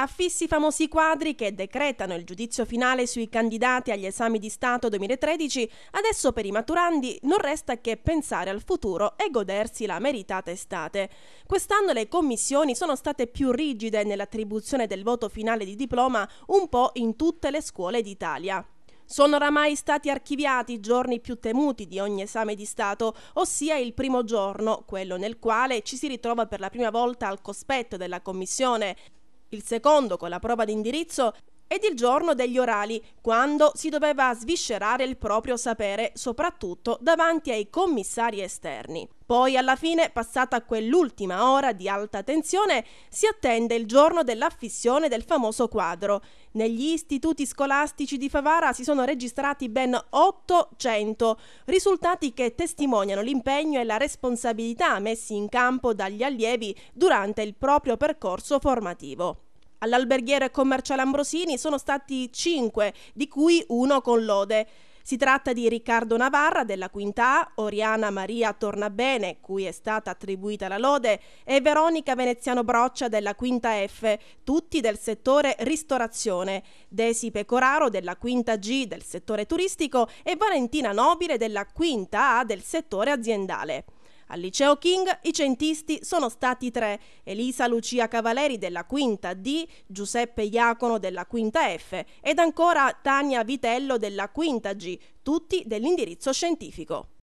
affissi i famosi quadri che decretano il giudizio finale sui candidati agli esami di Stato 2013, adesso per i maturandi non resta che pensare al futuro e godersi la meritata estate. Quest'anno le commissioni sono state più rigide nell'attribuzione del voto finale di diploma un po' in tutte le scuole d'Italia. Sono oramai stati archiviati i giorni più temuti di ogni esame di Stato, ossia il primo giorno, quello nel quale ci si ritrova per la prima volta al cospetto della Commissione il secondo con la prova di indirizzo ed il giorno degli orali, quando si doveva sviscerare il proprio sapere, soprattutto davanti ai commissari esterni. Poi alla fine, passata quell'ultima ora di alta tensione, si attende il giorno dell'affissione del famoso quadro. Negli istituti scolastici di Favara si sono registrati ben 800, risultati che testimoniano l'impegno e la responsabilità messi in campo dagli allievi durante il proprio percorso formativo. All'alberghiere commerciale Ambrosini sono stati 5, di cui uno con lode. Si tratta di Riccardo Navarra della Quinta A, Oriana Maria Tornabene, cui è stata attribuita la lode, e Veronica Veneziano Broccia della Quinta F, tutti del settore ristorazione, Desi Pecoraro della Quinta G del settore turistico e Valentina Nobile della Quinta A del settore aziendale. Al liceo King i centisti sono stati tre, Elisa Lucia Cavaleri della quinta D, Giuseppe Iacono della quinta F ed ancora Tania Vitello della quinta G, tutti dell'indirizzo scientifico.